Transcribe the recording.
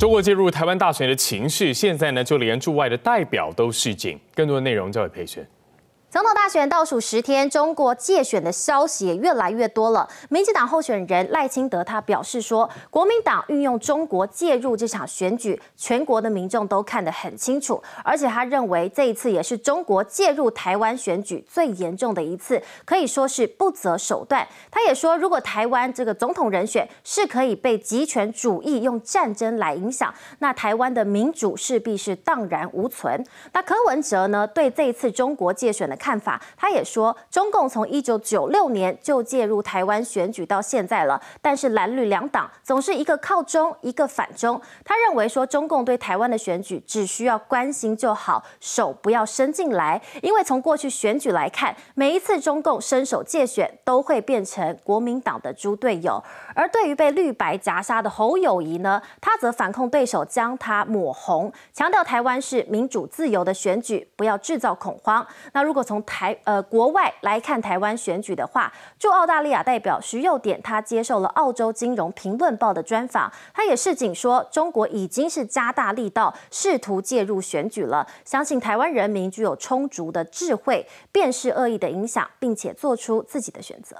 中国介入台湾大选的情绪，现在呢就连驻外的代表都示警。更多的内容交给培训。总统大选倒数十天，中国借选的消息也越来越多了。民进党候选人赖清德他表示说，国民党运用中国介入这场选举，全国的民众都看得很清楚。而且他认为这一次也是中国介入台湾选举最严重的一次，可以说是不择手段。他也说，如果台湾这个总统人选是可以被极权主义用战争来影响，那台湾的民主势必是荡然无存。那柯文哲呢，对这一次中国借选的？看法，他也说，中共从一九九六年就介入台湾选举到现在了，但是蓝绿两党总是一个靠中，一个反中。他认为说，中共对台湾的选举只需要关心就好，手不要伸进来。因为从过去选举来看，每一次中共伸手借选，都会变成国民党的猪队友。而对于被绿白夹杀的侯友谊呢，他则反控对手将他抹红，强调台湾是民主自由的选举，不要制造恐慌。那如果从台呃国外来看台湾选举的话，驻澳大利亚代表徐又典他接受了澳洲金融评论报的专访，他也示警说，中国已经是加大力道，试图介入选举了。相信台湾人民具有充足的智慧，辨识恶意的影响，并且做出自己的选择。